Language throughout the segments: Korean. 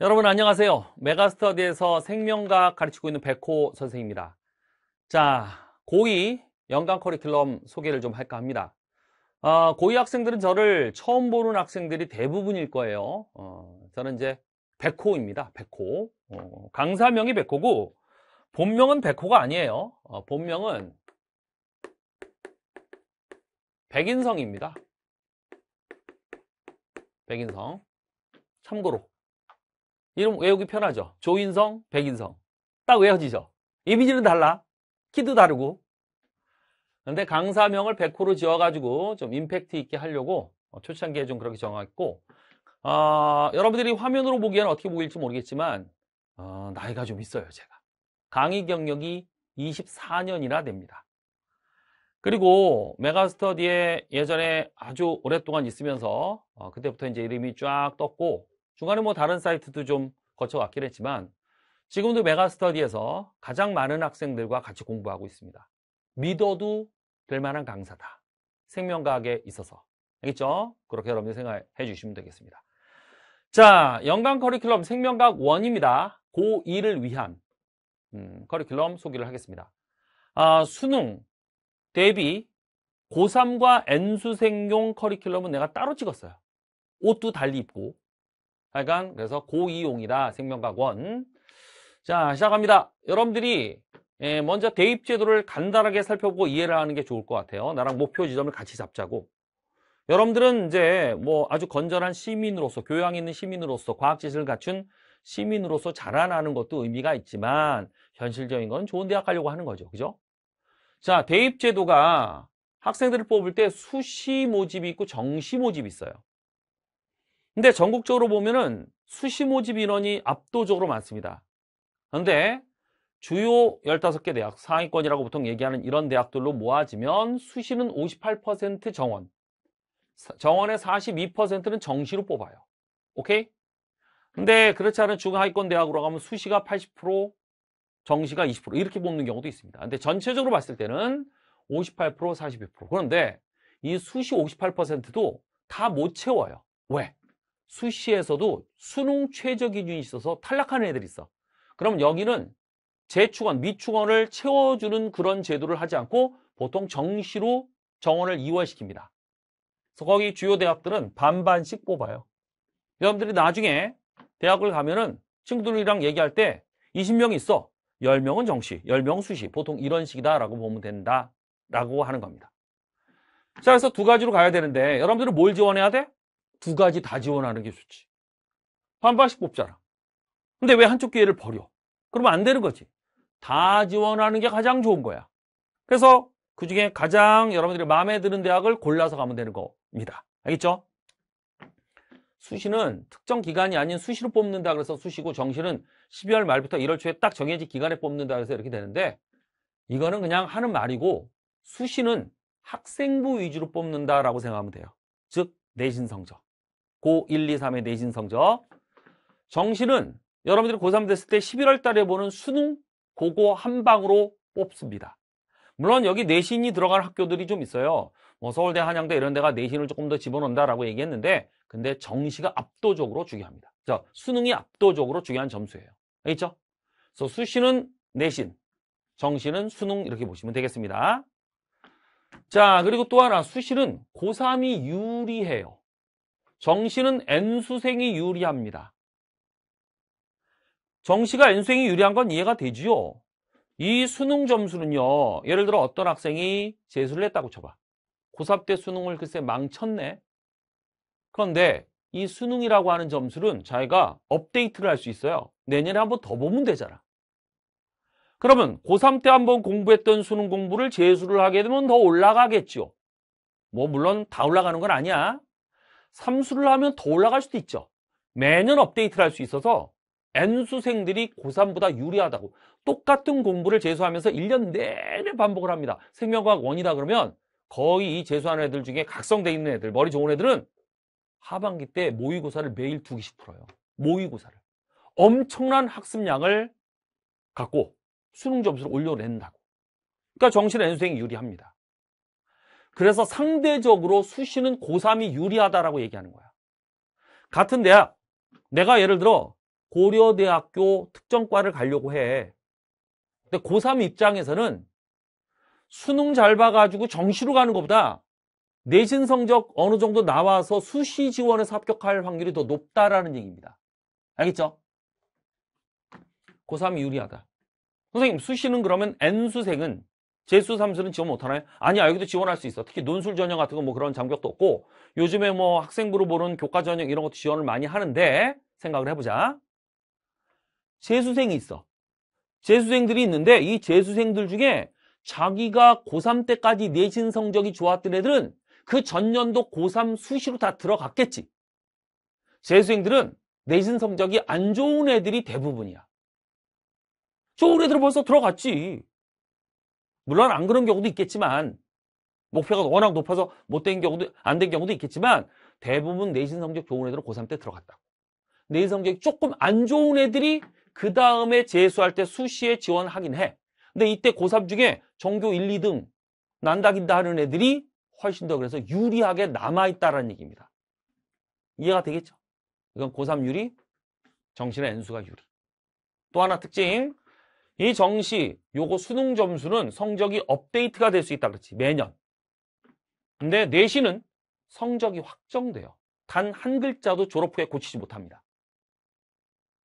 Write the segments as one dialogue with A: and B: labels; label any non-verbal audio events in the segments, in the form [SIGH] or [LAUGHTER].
A: 여러분 안녕하세요. 메가스터디에서 생명과학 가르치고 있는 백호 선생입니다. 자, 고위 연간 커리큘럼 소개를 좀 할까 합니다. 어, 고위 학생들은 저를 처음 보는 학생들이 대부분일 거예요. 어, 저는 이제 백호입니다. 백호. 어, 강사명이 백호고 본명은 백호가 아니에요. 어, 본명은 백인성입니다. 백인성. 참고로 이름 외우기 편하죠. 조인성, 백인성. 딱 외워지죠. 이미지는 달라. 키도 다르고. 근데 강사명을 100호로 지어가지고 좀 임팩트 있게 하려고 어, 초창기에 좀 그렇게 정했고 어, 여러분들이 화면으로 보기에는 어떻게 보일지 모르겠지만 어, 나이가 좀 있어요 제가 강의 경력이 24년이나 됩니다 그리고 메가스터디에 예전에 아주 오랫동안 있으면서 어, 그때부터 이제 이름이 쫙 떴고 중간에 뭐 다른 사이트도 좀 거쳐왔긴 했지만 지금도 메가스터디에서 가장 많은 학생들과 같이 공부하고 있습니다. 믿어도 될 만한 강사다. 생명과학에 있어서. 알겠죠? 그렇게 여러분이 생각해 주시면 되겠습니다. 자, 영간 커리큘럼 생명과학 1입니다 고2를 위한 음, 커리큘럼 소개를 하겠습니다. 아, 수능 대비 고3과 N수생용 커리큘럼은 내가 따로 찍었어요. 옷도 달리 입고 하여간 그래서 고이용이다 생명과권 자 시작합니다 여러분들이 예, 먼저 대입 제도를 간단하게 살펴보고 이해를 하는 게 좋을 것 같아요 나랑 목표 지점을 같이 잡자고 여러분들은 이제 뭐 아주 건전한 시민으로서 교양 있는 시민으로서 과학 지식을 갖춘 시민으로서 자라나는 것도 의미가 있지만 현실적인 건 좋은 대학 가려고 하는 거죠 그죠? 자 대입 제도가 학생들을 뽑을 때 수시 모집이 있고 정시 모집이 있어요 근데 전국적으로 보면은 수시 모집 인원이 압도적으로 많습니다. 그런데 주요 15개 대학, 상위권이라고 보통 얘기하는 이런 대학들로 모아지면 수시는 58% 정원, 정원의 42%는 정시로 뽑아요. 오케이? 근데 그렇지 않은 중하위권 대학으로 가면 수시가 80%, 정시가 20% 이렇게 뽑는 경우도 있습니다. 근데 전체적으로 봤을 때는 58%, 42% 그런데 이 수시 58%도 다 못 채워요. 왜? 수시에서도 수능 최저 기준이 있어서 탈락하는 애들이 있어. 그럼 여기는 재축원, 미축원을 채워주는 그런 제도를 하지 않고 보통 정시로 정원을 이월시킵니다. 그래서 거기 주요 대학들은 반반씩 뽑아요. 여러분들이 나중에 대학을 가면은 친구들이랑 얘기할 때 20명이 있어. 10명은 정시, 10명 수시. 보통 이런 식이다라고 보면 된다라고 하는 겁니다. 자, 그래서 두 가지로 가야 되는데 여러분들은 뭘 지원해야 돼? 두 가지 다 지원하는 게 좋지. 반반씩 뽑잖아. 근데 왜 한쪽 기회를 버려? 그러면 안 되는 거지. 다 지원하는 게 가장 좋은 거야. 그래서 그 중에 가장 여러분들이 마음에 드는 대학을 골라서 가면 되는 겁니다. 알겠죠? 수시는 특정 기간이 아닌 수시로 뽑는다 그래서 수시고 정시는 12월 말부터 1월 초에 딱 정해진 기간에 뽑는다 그래서 이렇게 되는데 이거는 그냥 하는 말이고 수시는 학생부 위주로 뽑는다라고 생각하면 돼요. 즉 내신 성적. 고 1, 2, 3의 내신 성적. 정신은 여러분들이 고3 됐을 때 11월 달에 보는 수능 고고 한 방으로 뽑습니다. 물론 여기 내신이 들어간 학교들이 좀 있어요. 뭐 서울대, 한양대 이런 데가 내신을 조금 더 집어넣는다라고 얘기했는데 근데 정시가 압도적으로 중요합니다. 자, 수능이 압도적으로 중요한 점수예요. 알겠죠? 그래서 수시는 내신, 정시는 수능 이렇게 보시면 되겠습니다. 자, 그리고 또 하나 수시는 고3이 유리해요. 정시는 N수생이 유리합니다. 정시가 n 수생이 유리한 건 이해가 되지요. 이 수능 점수는요. 예를 들어 어떤 학생이 재수를 했다고 쳐봐. 고3 때 수능을 글쎄 망쳤네. 그런데 이 수능이라고 하는 점수는 자기가 업데이트를 할 수 있어요. 내년에 한번 더 보면 되잖아. 그러면 고3 때 한번 공부했던 수능 공부를 재수를 하게 되면 더 올라가겠죠. 뭐 물론 다 올라가는 건 아니야. 삼수를 하면 더 올라갈 수도 있죠. 매년 업데이트를 할 수 있어서 N수생들이 고3보다 유리하다고 똑같은 공부를 재수하면서 1년 내내 반복을 합니다. 생명과학 1이다 그러면 거의 이 재수하는 애들 중에 각성돼 있는 애들, 머리 좋은 애들은 하반기 때 모의고사를 매일 두 개씩 풀어요. 모의고사를. 엄청난 학습량을 갖고 수능 점수를 올려낸다고. 그러니까 정신 N수생이 유리합니다. 그래서 상대적으로 수시는 고3이 유리하다라고 얘기하는 거야. 같은 대학, 내가 예를 들어 고려대학교 특정과를 가려고 해. 근데 고3 입장에서는 수능 잘 봐가지고 정시로 가는 것보다 내신 성적 어느 정도 나와서 수시 지원에서 합격할 확률이 더 높다라는 얘기입니다. 알겠죠? 고3이 유리하다. 선생님, 수시는 그러면 N수생은 재수 삼수는 지원 못하나요? 아니야 여기도 지원할 수 있어 특히 논술 전형 같은 거 뭐 그런 장벽도 없고 요즘에 뭐 학생부로 보는 교과 전형 이런 것도 지원을 많이 하는데 생각을 해보자 재수생이 있어 재수생들이 있는데 이 재수생들 중에 자기가 고3 때까지 내신 성적이 좋았던 애들은 그 전년도 고3 수시로 다 들어갔겠지 재수생들은 내신 성적이 안 좋은 애들이 대부분이야 좋은 애들은 벌써 들어갔지 물론 안 그런 경우도 있겠지만 목표가 워낙 높아서 못 된 경우도 안 된 경우도 있겠지만 대부분 내신 성적 좋은 애들은 고3 때 들어갔다고. 내신 성적이 조금 안 좋은 애들이 그 다음에 재수할 때 수시에 지원하긴 해. 근데 이때 고3 중에 전교 1, 2등 난다긴다 하는 애들이 훨씬 더 그래서 유리하게 남아있다라는 얘기입니다. 이해가 되겠죠? 이건 고3 유리, 정신의 N수가 유리. 또 하나 특징, 이 정시 요거 수능 점수는 성적이 업데이트가 될 수 있다 그랬지 매년 근데 내신은 성적이 확정돼요 단 한 글자도 졸업 후에 고치지 못합니다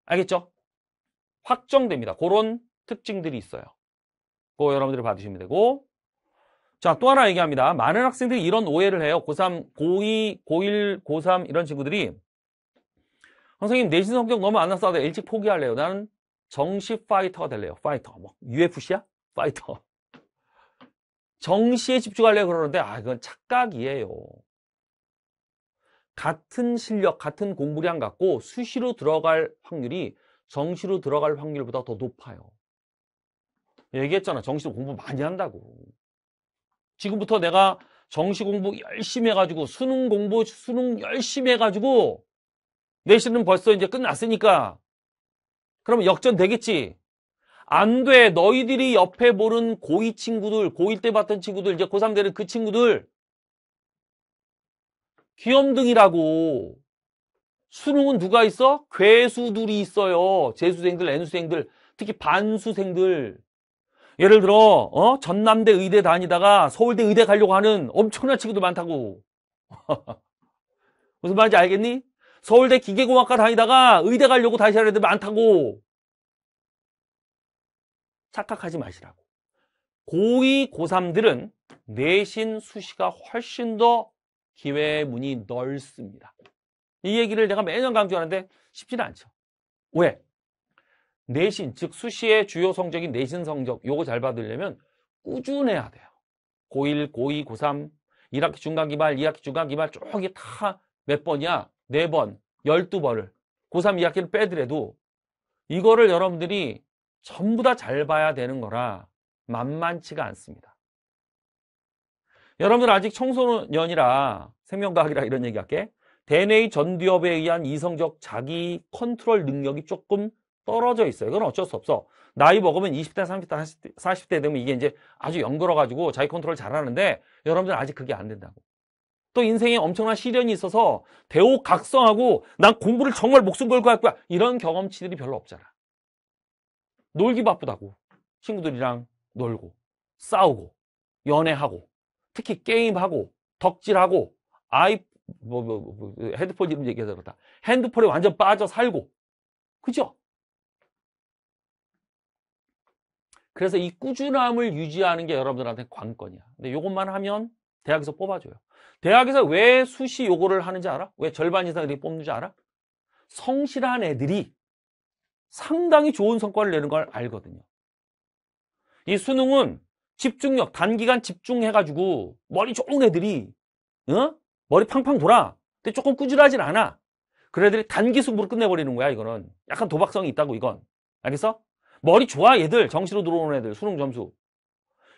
A: 알겠죠? 확정됩니다 그런 특징들이 있어요 그거 여러분들이 받으시면 되고 자 또 하나 얘기합니다 많은 학생들이 이런 오해를 해요 고3, 고2, 고1, 고3 이런 친구들이 선생님 내신 성적 너무 안 나서 일찍 포기할래요 나는 정시 파이터가 될래요. 파이터. 뭐 UFC야? 파이터. [LAUGHS] 정시에 집중하려고 그러는데 아 이건 착각이에요. 같은 실력, 같은 공부량 갖고 수시로 들어갈 확률이 정시로 들어갈 확률보다 더 높아요. 얘기했잖아. 정시 공부 많이 한다고. 지금부터 내가 정시 공부 열심히 해가지고 수능 공부, 수능 열심히 해가지고 내신은 벌써 이제 끝났으니까 그러면 역전되겠지. 안 돼. 너희들이 옆에 보는 고2 친구들, 고1 때 봤던 친구들, 이제 고3 되는 그 친구들. 귀염둥이라고. 수능은 누가 있어? 괴수들이 있어요. 재수생들, N수생들, 특히 반수생들. 예를 들어 어? 전남대 의대 다니다가 서울대 의대 가려고 하는 엄청난 친구들 많다고. [LAUGHS] 무슨 말인지 알겠니? 서울대 기계공학과 다니다가 의대 가려고 다시 하는 애들 많다고. 착각하지 마시라고. 고2, 고3들은 내신 수시가 훨씬 더 기회의 문이 넓습니다. 이 얘기를 내가 매년 강조하는데 쉽지는 않죠. 왜? 내신, 즉 수시의 주요 성적인 내신 성적, 요거 잘 받으려면 꾸준해야 돼요. 고1, 고2, 고3, 1학기 중간기말, 2학기 중간기말 쭉이다 몇 번이야? 4번, 12번을 고3 2학기를 빼더라도 이거를 여러분들이 전부 다 잘 봐야 되는 거라 만만치가 않습니다. 여러분들 아직 청소년이라 생명과학이라 이런 얘기할게 대뇌의 전두엽에 의한 이성적 자기 컨트롤 능력이 조금 떨어져 있어요. 이건 어쩔 수 없어. 나이 먹으면 20대, 30대, 40대, 되면 이게 이제 아주 연결어가지고 자기 컨트롤 잘하는데 여러분들 아직 그게 안 된다고. 또 인생에 엄청난 시련이 있어서 대호각성하고 난 공부를 정말 목숨 걸고 할 거야. 이런 경험치들이 별로 없잖아. 놀기 바쁘다고. 친구들이랑 놀고, 싸우고, 연애하고, 특히 게임하고, 덕질하고, 아이, 뭐, 뭐, 뭐, 뭐 헤드폰 이름 얘기해서 그렇다. 핸드폰에 완전 빠져 살고. 그죠? 그래서 이 꾸준함을 유지하는 게 여러분들한테 관건이야. 근데 이것만 하면 대학에서 뽑아줘요. 대학에서 왜 수시 요거를 하는지 알아? 왜 절반 이상 애들이 뽑는지 알아? 성실한 애들이 상당히 좋은 성과를 내는 걸 알거든요. 이 수능은 집중력, 단기간 집중해가지고 머리 좋은 애들이 어? 머리 팡팡 돌아. 근데 조금 꾸질하진 않아. 그런 애들이 단기 승부로 끝내버리는 거야 이거는. 약간 도박성이 있다고 이건. 알겠어? 머리 좋아 얘들 정시로 들어오는 애들 수능 점수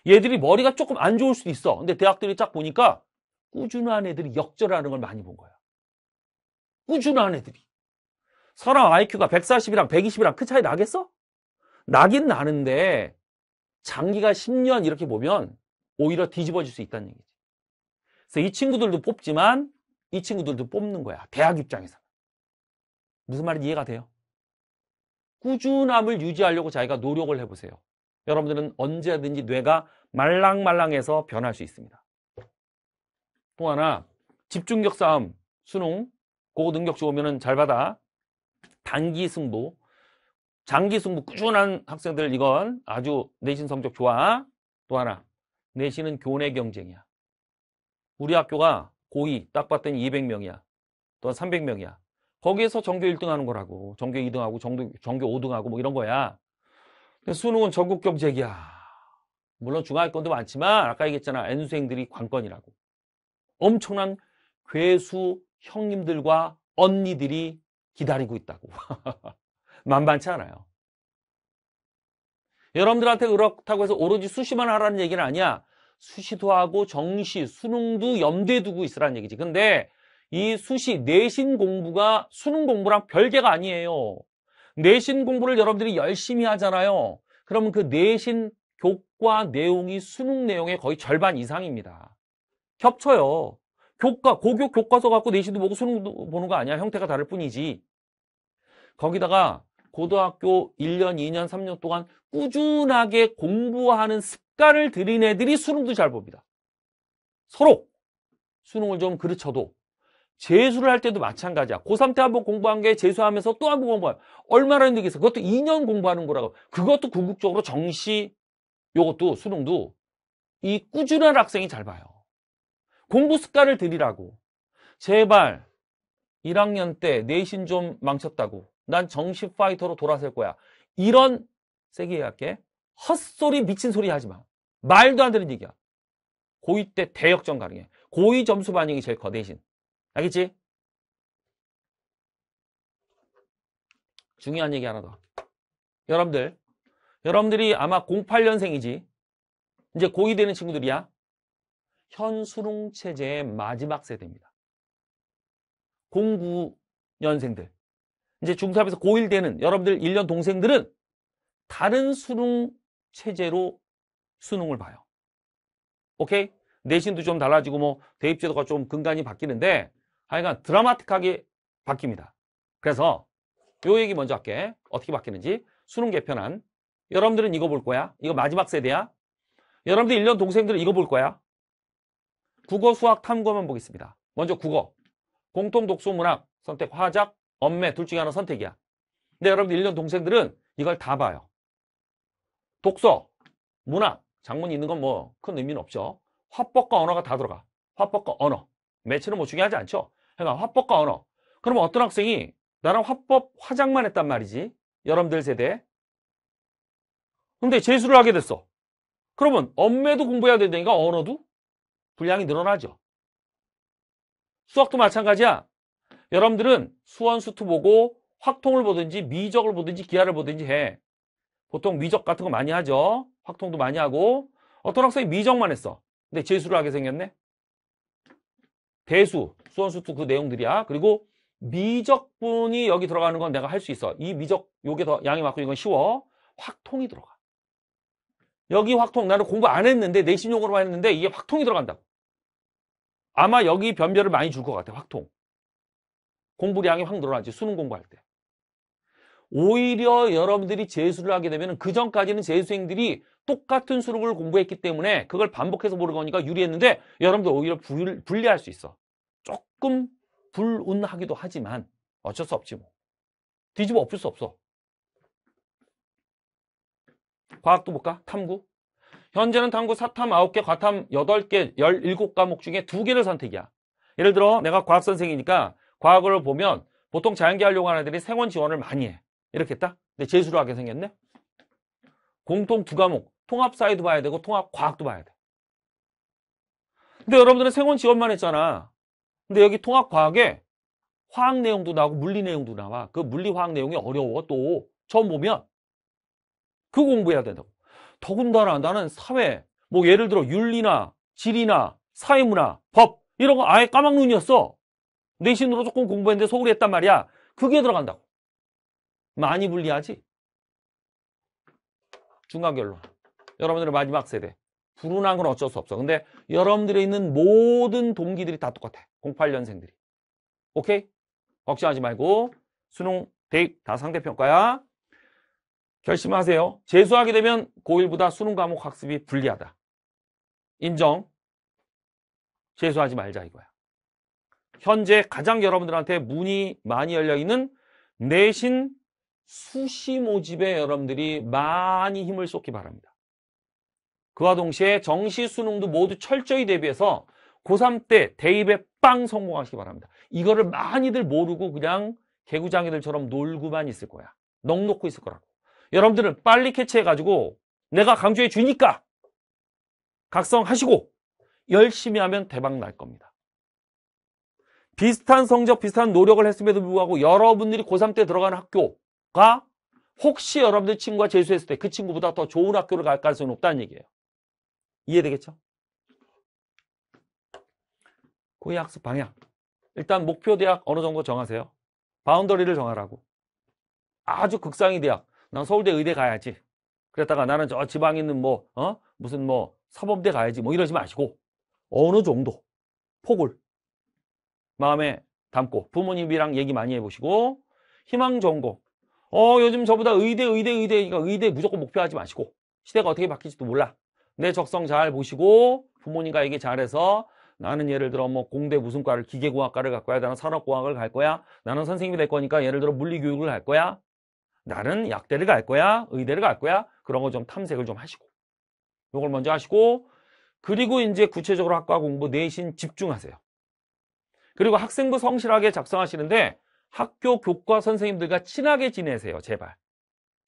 A: 얘들이 머리가 조금 안 좋을 수도 있어. 근데 대학들이 쫙 보니까 꾸준한 애들이 역절하는 걸 많이 본 거야. 꾸준한 애들이. 사람 IQ가 140이랑 120이랑 그 차이 나겠어? 나긴 나는데 장기가 10년 이렇게 보면 오히려 뒤집어질 수 있다는 얘기지. 그래서 이 친구들도 뽑지만 이 친구들도 뽑는 거야. 대학 입장에서. 무슨 말인지 이해가 돼요? 꾸준함을 유지하려고 자기가 노력을 해보세요. 여러분들은 언제든지 뇌가 말랑말랑해서 변할 수 있습니다. 또 하나 집중력 싸움, 수능, 고능력좋으면잘 받아. 단기 승부, 장기 승부 꾸준한 학생들 이건 아주 내신 성적 좋아. 또 하나 내신은 교내 경쟁이야. 우리 학교가 고위딱 봤더니 200명이야. 또 300명이야. 거기에서 전교 1등 하는 거라고. 전교 2등하고 전교 5등하고 뭐 이런 거야. 수능은 전국 경쟁이야. 물론 중하위권도 많지만 아까 얘기했잖아. n 수생들이 관건이라고. 엄청난 괴수 형님들과 언니들이 기다리고 있다고. [LAUGHS] 만만치 않아요. 여러분들한테 그렇다고 해서 오로지 수시만 하라는 얘기는 아니야. 수시도 하고 정시, 수능도 염두에 두고 있으라는 얘기지. 근데 이 수시 내신 공부가 수능 공부랑 별개가 아니에요. 내신 공부를 여러분들이 열심히 하잖아요. 그러면 그 내신 교과 내용이 수능 내용의 거의 절반 이상입니다. 겹쳐요. 교과, 고교 교과서 갖고 내신도 보고 수능도 보는 거 아니야. 형태가 다를 뿐이지. 거기다가 고등학교 1년, 2년, 3년 동안 꾸준하게 공부하는 습관을 들인 애들이 수능도 잘 봅니다. 서로 수능을 좀 그르쳐도 재수를 할 때도 마찬가지야. 고3 때 한 번 공부한 게 재수하면서 또 한 번 공부한 얼마나 힘들겠어. 그것도 2년 공부하는 거라고. 그것도 궁극적으로 정시, 요것도 수능도 이 꾸준한 학생이 잘 봐요. 공부 습관을 들이라고. 제발 1학년 때 내신 좀 망쳤다고. 난 정시 파이터로 돌아설 거야. 이런 세게 얘기할게. 헛소리 미친 소리 하지 마. 말도 안 되는 얘기야. 고2 때 대역전 가능해. 고2 점수 반영이 제일 커, 내신. 알겠지? 중요한 얘기 하나 더. 여러분들, 여러분들이 아마 08년생이지. 이제 고2 되는 친구들이야. 현 수능 체제의 마지막 세대입니다. 09년생들. 이제 중3에서 고1 되는 여러분들 1년 동생들은 다른 수능 체제로 수능을 봐요. 오케이? 내신도 좀 달라지고 뭐 대입제도가 좀 근간이 바뀌는데 하여간 드라마틱하게 바뀝니다. 그래서 요 얘기 먼저 할게. 어떻게 바뀌는지. 수능 개편안. 여러분들은 이거 볼 거야. 이거 마지막 세대야. 여러분들 1년 동생들은 이거 볼 거야. 국어, 수학, 탐구만 보겠습니다. 먼저 국어. 공통 독서 문학 선택 화작, 엄매 둘 중에 하나 선택이야. 근데 여러분들 1년 동생들은 이걸 다 봐요. 독서, 문학, 장문이 있는 건 뭐 큰 의미는 없죠. 화법과 언어가 다 들어가. 화법과 언어. 매체는 뭐 중요하지 않죠. 그러니까 화법과 언어. 그럼 어떤 학생이 나랑 화법 화장만 했단 말이지. 여러분들 세대. 근데 재수를 하게 됐어. 그러면 엄매도 공부해야 된다니까 언어도 분량이 늘어나죠. 수학도 마찬가지야. 여러분들은 수원, 수투 보고 확통을 보든지 미적을 보든지 기하를 보든지 해. 보통 미적 같은 거 많이 하죠. 확통도 많이 하고 어떤 학생이 미적만 했어. 근데 재수를 하게 생겼네. 대수 수원수투 그 내용들이야. 그리고 미적분이 여기 들어가는 건 내가 할 수 있어. 이 미적, 요게 더 양이 많고 이건 쉬워. 확통이 들어가. 여기 확통, 나는 공부 안 했는데, 내신용으로만 했는데, 이게 확통이 들어간다고. 아마 여기 변별을 많이 줄 것 같아, 확통. 공부량이 확 늘어나지, 수능 공부할 때. 오히려 여러분들이 재수를 하게 되면 그 전까지는 재수생들이 똑같은 수록을 공부했기 때문에 그걸 반복해서 보는 거니까 유리했는데 여러분들 오히려 불, 불리할 수 있어. 조금 불운하기도 하지만 어쩔 수 없지 뭐. 뒤집어 엎을 수 없어. 과학도 볼까? 탐구. 현재는 탐구 사탐 9개, 과탐 8개, 17과목 중에 2개를 선택이야. 예를 들어 내가 과학 선생이니까 과학을 보면 보통 자연계 하려고 하는 애들이 생원 지원을 많이 해. 이렇게 했다? 근데 재수를 하게 생겼네? 공통 두 과목. 통합 사이도 봐야 되고 통합 과학도 봐야 돼. 근데 여러분들은 생원 지원만 했잖아. 근데 여기 통합 과학에 화학 내용도 나오고 물리 내용도 나와. 그 물리 화학 내용이 어려워 또 처음 보면 그 공부해야 된다고. 더군다나 나는 사회 뭐 예를 들어 윤리나 지리나 사회문화 법 이런 거 아예 까막눈이었어. 내신으로 조금 공부했는데 소홀히 했단 말이야. 그게 들어간다고. 많이 불리하지? 중간 결론. 여러분들의 마지막 세대. 불운한 건 어쩔 수 없어. 근데 여러분들이 있는 모든 동기들이 다 똑같아. 08년생들이. 오케이? 걱정하지 말고 수능 대입 다 상대평가야. 결심하세요. 재수하게 되면 고1보다 수능 과목 학습이 불리하다. 인정. 재수하지 말자 이거야. 현재 가장 여러분들한테 문이 많이 열려있는 내신 수시 모집에 여러분들이 많이 힘을 쏟기 바랍니다. 그와 동시에 정시 수능도 모두 철저히 대비해서 고3 때 대입에 빵 성공하시기 바랍니다. 이거를 많이들 모르고 그냥 개구장이들처럼 놀고만 있을 거야. 넋 놓고 있을 거라고. 여러분들은 빨리 캐치해가지고 내가 강조해 주니까 각성하시고 열심히 하면 대박 날 겁니다. 비슷한 성적, 비슷한 노력을 했음에도 불구하고 여러분들이 고3 때 들어가는 학교가 혹시 여러분들 친구가 재수했을 때 그 친구보다 더 좋은 학교를 갈 가능성이 높다는 얘기예요. 이해되겠죠? 고의 학습 방향. 일단 목표 대학 어느 정도 정하세요. 바운더리를 정하라고. 아주 극상위 대학. 난 서울대 의대 가야지. 그랬다가 나는 저 지방에 있는 뭐, 어? 무슨 뭐, 사범대 가야지. 뭐 이러지 마시고. 어느 정도. 폭을. 마음에 담고. 부모님이랑 얘기 많이 해보시고. 희망 전공. 어, 요즘 저보다 의대, 의대, 의대. 그 의대 무조건 목표하지 마시고. 시대가 어떻게 바뀔지도 몰라. 내 적성 잘 보시고 부모님과 얘기 잘해서 나는 예를 들어 뭐 공대 무슨 과를 기계공학과를 갈 거야 나는 산업공학을 갈 거야 나는 선생님이 될 거니까 예를 들어 물리교육을 할 거야 나는 약대를 갈 거야 의대를 갈 거야 그런 거 좀 탐색을 좀 하시고 요걸 먼저 하시고 그리고 이제 구체적으로 학과 공부 내신 집중하세요 그리고 학생부 성실하게 작성하시는데 학교 교과 선생님들과 친하게 지내세요 제발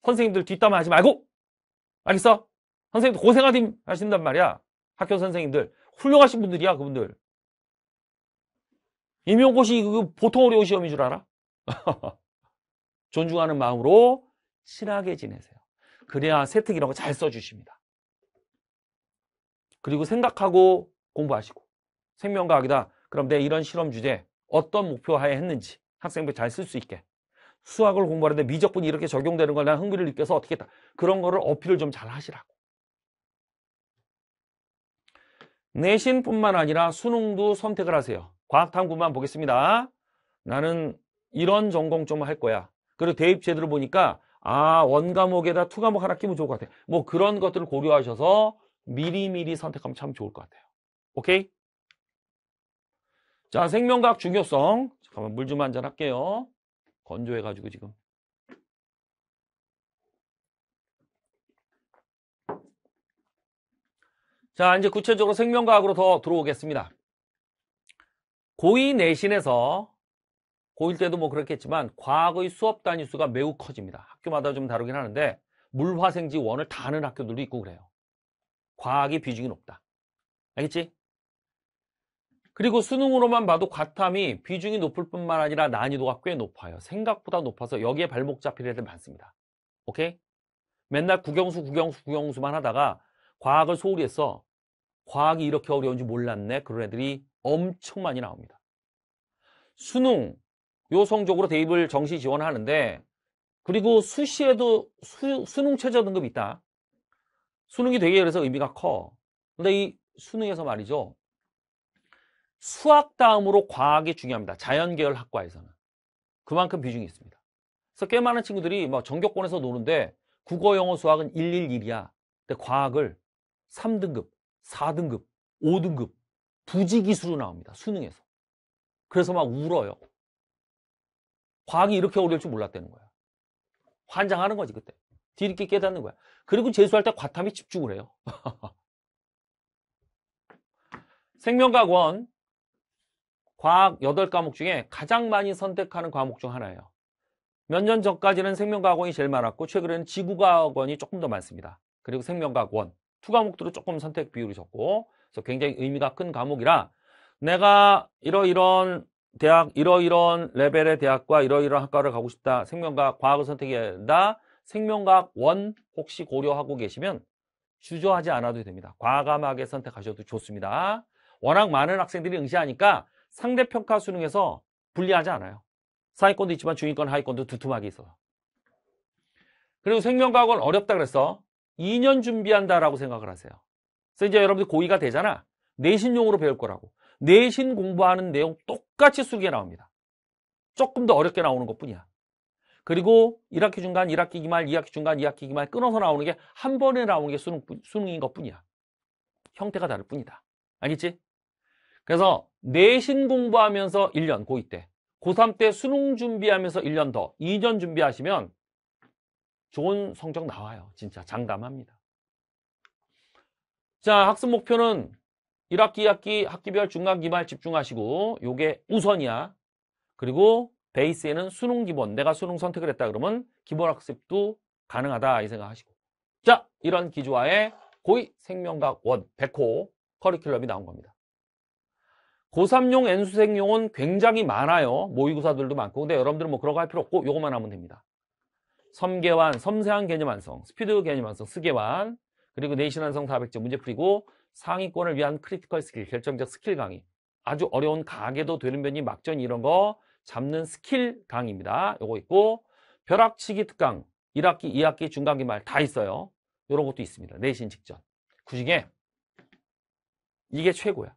A: 선생님들 뒷담화하지 말고 알겠어? 선생님도 고생하신단 말이야. 학교 선생님들. 훌륭하신 분들이야, 그분들. 임용고시 그 보통 어려운 시험인 줄 알아? [LAUGHS] 존중하는 마음으로 친하게 지내세요. 그래야 세특 이라고잘 써주십니다. 그리고 생각하고 공부하시고 생명과학이다. 그럼 내 이런 실험 주제 어떤 목표 하에 했는지 학생들 잘 쓸 수 있게 수학을 공부하는데 미적분이 이렇게 적용되는 걸 난 흥미를 느껴서 어떻게 했다. 그런 거를 어필을 좀 잘 하시라고. 내신뿐만 아니라 수능도 선택을 하세요. 과학탐구만 보겠습니다. 나는 이런 전공 좀 할 거야. 그리고 대입 제대로 보니까 아 원과목에다 투과목 하나 끼면 좋을 것 같아. 뭐 그런 것들을 고려하셔서 미리미리 선택하면 참 좋을 것 같아요. 오케이? 자 생명과학 중요성 잠깐만 물좀 한잔 할게요. 건조해가지고 지금. 자, 이제 구체적으로 생명과학으로 더 들어오겠습니다. 고2 내신에서 고1 때도 뭐 그렇겠지만 과학의 수업 단위 수가 매우 커집니다. 학교마다 좀 다르긴 하는데 물화생지 원을 다 아는 학교들도 있고 그래요. 과학의 비중이 높다. 알겠지? 그리고 수능으로만 봐도 과탐이 비중이 높을 뿐만 아니라 난이도가 꽤 높아요. 생각보다 높아서 여기에 발목 잡힐 애들 많습니다. 오케이? 맨날 국영수, 국영수, 국영수만 하다가 과학을 소홀히 했어 과학이 이렇게 어려운지 몰랐네. 그런 애들이 엄청 많이 나옵니다. 수능, 요성적으로 대입을 정시 지원하는데, 그리고 수시에도 수, 수능 최저등급 이 있다. 수능이 되게 그래서 의미가 커. 근데 이 수능에서 말이죠. 수학 다음으로 과학이 중요합니다. 자연계열 학과에서는. 그만큼 비중이 있습니다. 그래서 꽤 많은 친구들이 막 뭐 전교권에서 노는데 국어, 영어, 수학은 111이야. 근데 과학을 3등급, 4등급, 5등급 부지기수로 나옵니다. 수능에서. 그래서 막 울어요. 과학이 이렇게 어려울 줄 몰랐다는 거야. 환장하는 거지 그때. 뒤늦게 깨닫는 거야. 그리고 재수할 때 과탐에 집중을 해요. [LAUGHS] 생명과학원 과학 8과목 중에 가장 많이 선택하는 과목 중 하나예요. 몇 년 전까지는 생명과학원이 제일 많았고 최근에는 지구과학원이 조금 더 많습니다. 그리고 생명과학원, 투과목들을 조금 선택 비율이 적고 그래서 굉장히 의미가 큰 과목이라 내가 이러이런 대학 이러이런 레벨의 대학과 이러이런 학과를 가고 싶다 생명과학 과학을 선택해야 된다 생명과학 원 혹시 고려하고 계시면 주저하지 않아도 됩니다 과감하게 선택하셔도 좋습니다 워낙 많은 학생들이 응시하니까 상대평가 수능에서 불리하지 않아요 상위권도 있지만 중위권 하위권도 두툼하게 있어요 그리고 생명과학은 어렵다 그랬어 2년 준비한다라고 생각을 하세요. 그래서 이제 여러분들 고의가 되잖아. 내신용으로 배울 거라고. 내신 공부하는 내용 똑같이 수기에 나옵니다. 조금 더 어렵게 나오는 것 뿐이야. 그리고 1학기 중간, 1학기 기말, 2학기 중간, 2학기 기말 끊어서 나오는 게 한 번에 나오는 게 수능, 수능인 것 뿐이야. 형태가 다를 뿐이다. 알겠지? 그래서 내신 공부하면서 1년, 고2 때, 고3 때 수능 준비하면서 1년 더, 2년 준비하시면 좋은 성적 나와요. 진짜 장담합니다. 자, 학습 목표는 1학기, 2학기, 학기별, 중간, 기말 집중하시고 요게 우선이야. 그리고 베이스에는 수능 기본, 내가 수능 선택을 했다 그러면 기본 학습도 가능하다 이 생각하시고 자, 이런 기조와에고위 생명과학 원 100호 커리큘럼이 나온 겁니다. 고3용 N수생용은 굉장히 많아요. 모의고사들도 많고 근데 여러분들은 뭐 그런 거 할 필요 없고 요것만 하면 됩니다. 섬계환, 섬세한 개념 완성, 스피드 개념 완성, 스계환, 그리고 내신 완성 400점 문제 풀이고 상위권을 위한 크리티컬 스킬, 결정적 스킬 강의. 아주 어려운 가게도 되는 변이 막전 이런 거 잡는 스킬 강의입니다. 요거 있고 벼락치기 특강 1학기, 2학기, 중간기 말 다 있어요. 요런 것도 있습니다. 내신 직전. 그 중에 이게 최고야.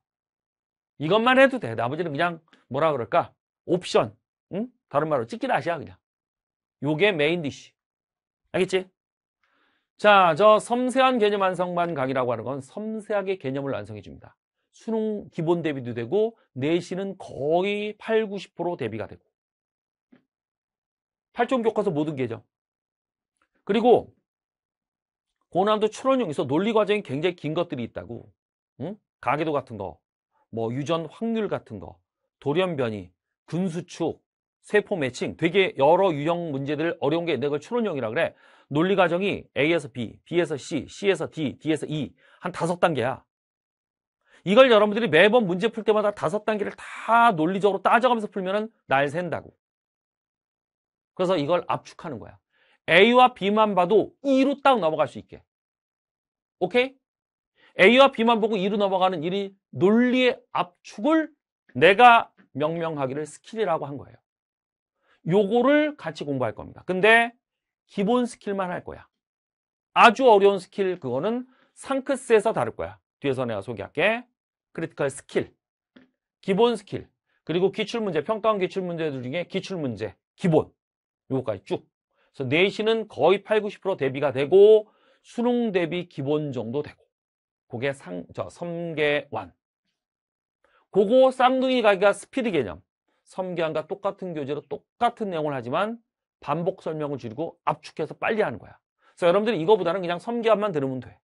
A: 이것만 해도 돼. 나머지는 그냥 뭐라 그럴까? 옵션. 응? 다른 말로 찍기다시야 그냥. 요게 메인 디시. 알겠지? 자, 저 섬세한 개념 완성반 각이라고 하는 건 섬세하게 개념을 완성해 줍니다. 수능 기본 대비도 되고 내신은 거의 8, 90% 대비가 되고 8종 교과서 모든 개정 그리고 고난도 추론형에서 논리 과정이 굉장히 긴 것들이 있다고 응? 가계도 같은 거, 뭐 유전 확률 같은 거, 돌연변이, 군수축 세포 매칭 되게 여러 유형 문제들 어려운 게내는걸 추론형이라 그래. 논리 과정이 A에서 B, B에서 C, C에서 D, D에서 E 한 다섯 단계야. 이걸 여러분들이 매번 문제 풀 때마다 다섯 단계를 다 논리적으로 따져가면서 풀면은 날 샌다고. 그래서 이걸 압축하는 거야. A와 B만 봐도 E로 딱 넘어갈 수 있게. 오케이? A와 B만 보고 E로 넘어가는 일이 논리의 압축을 내가 명명하기를 스킬이라고 한 거예요. 요거를 같이 공부할 겁니다. 근데 기본 스킬만 할 거야. 아주 어려운 스킬 그거는 상크스에서 다룰 거야. 뒤에서 내가 소개할게. 크리티컬 스킬, 기본 스킬, 그리고 기출문제, 평가원 기출문제 들 중에 기출문제, 기본 요거까지 쭉. 그래서 내신은 거의 8, 90% 대비가 되고 수능 대비 기본 정도 되고 그게 상, 저, 섬계완. 고거 쌍둥이 가기가 스피드 개념. 섬기안과 똑같은 교재로 똑같은 내용을 하지만 반복 설명을 줄이고 압축해서 빨리 하는 거야. 그래서 여러분들이 이거보다는 그냥 섬기안만 들으면 돼.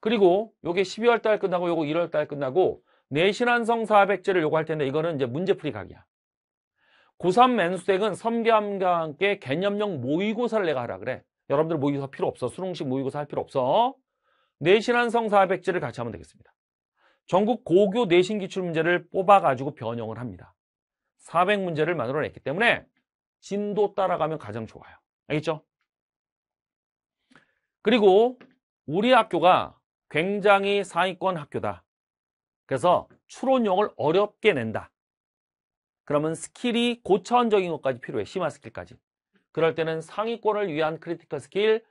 A: 그리고 요게 12월 달 끝나고 요거 1월 달 끝나고 내신한성 400제를 요구할 텐데 이거는 이제 문제풀이 각이야. 고3 맨수색은 섬기함과 함께 개념형 모의고사를 내가 하라 그래. 여러분들 모의고사 필요 없어. 수능식 모의고사 할 필요 없어. 내신한성 400제를 같이 하면 되겠습니다. 전국 고교 내신 기출 문제를 뽑아가지고 변형을 합니다. 400문제를 만들어냈기 때문에 진도 따라가면 가장 좋아요. 알겠죠? 그리고 우리 학교가 굉장히 상위권 학교다. 그래서 추론형을 어렵게 낸다. 그러면 스킬이 고차원적인 것까지 필요해. 심화 스킬까지. 그럴 때는 상위권을 위한 크리티컬 스킬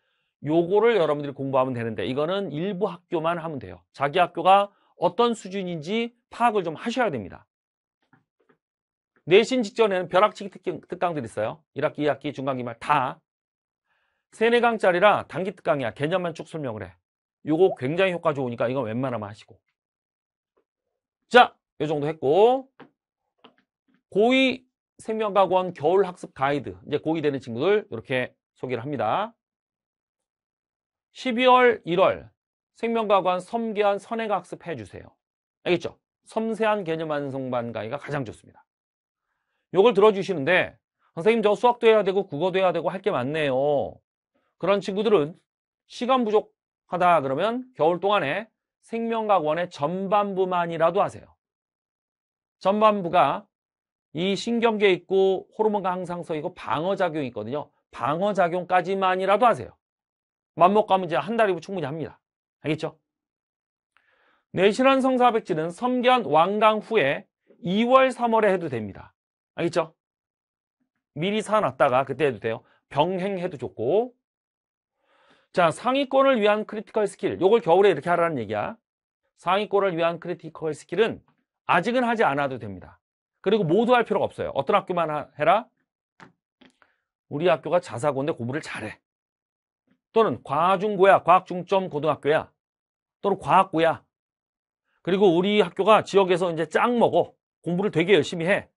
A: 요거를 여러분들이 공부하면 되는데 이거는 일부 학교만 하면 돼요. 자기 학교가 어떤 수준인지 파악을 좀 하셔야 됩니다. 내신 직전에는 벼락치기 특강들 이 있어요. 1학기, 2학기, 중간, 기말 다. 3, 4강짜리라 단기 특강이야. 개념만 쭉 설명을 해. 요거 굉장히 효과 좋으니까 이건 웬만하면 하시고. 자, 이 정도 했고 고위 생명과학원 겨울학습 가이드 이제 고2 되는 친구들 이렇게 소개를 합니다. 12월, 1월 생명과 관 섬기한 선행 학습해 주세요. 알겠죠? 섬세한 개념 완성반 강의가 가장 좋습니다. 요걸 들어주시는데 선생님 저 수학도 해야 되고 국어도 해야 되고 할 게 많네요. 그런 친구들은 시간 부족하다 그러면 겨울 동안에 생명과학원의 전반부만이라도 하세요. 전반부가 이 신경계 있고 호르몬과 항상서이고 방어작용이 있거든요. 방어작용까지만이라도 하세요. 맘먹 가면 이제 한 달이면 충분히 합니다. 알겠죠? 내신현 성사백지는 섬견 왕강 후에 2월, 3월에 해도 됩니다. 알겠죠? 미리 사놨다가 그때 해도 돼요. 병행해도 좋고. 자, 상위권을 위한 크리티컬 스킬. 요걸 겨울에 이렇게 하라는 얘기야. 상위권을 위한 크리티컬 스킬은 아직은 하지 않아도 됩니다. 그리고 모두 할 필요가 없어요. 어떤 학교만 해라? 우리 학교가 자사고인데 공부를 잘해. 또는 과중고야, 과학중점 고등학교야, 또는 과학고야. 그리고 우리 학교가 지역에서 이제 짱 먹어. 공부를 되게 열심히 해.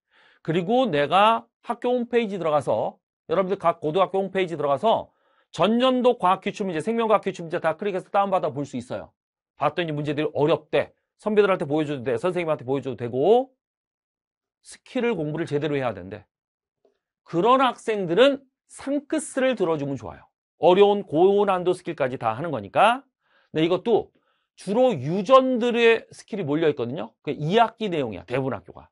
A: 그리고 내가 학교 홈페이지 들어가서, 여러분들 각 고등학교 홈페이지 들어가서 전년도 과학기출문제, 생명과학기출문제 다 클릭해서 다운받아 볼 수 있어요. 봤더니 문제들이 어렵대. 선배들한테 보여줘도 돼. 선생님한테 보여줘도 되고 스킬을 공부를 제대로 해야 된대. 그런 학생들은 상크스를 들어주면 좋아요. 어려운 고난도 스킬까지 다 하는 거니까. 근 이것도 주로 유전들의 스킬이 몰려 있거든요. 그 2학기 내용이야. 대부분 학교가.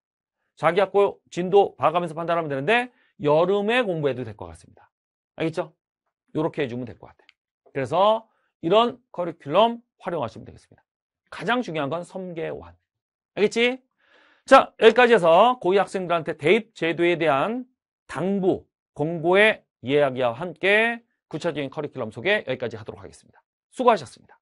A: 자기 학교 진도 봐가면서 판단하면 되는데 여름에 공부해도 될 것 같습니다. 알겠죠? 이렇게 해주면 될 것 같아요. 그래서 이런 커리큘럼 활용하시면 되겠습니다. 가장 중요한 건 섬계완. 알겠지? 자, 여기까지 해서 고위 학생들한테 대입 제도에 대한 당부, 공고의 이야기와 함께 구체적인 커리큘럼 소개 여기까지 하도록 하겠습니다. 수고하셨습니다.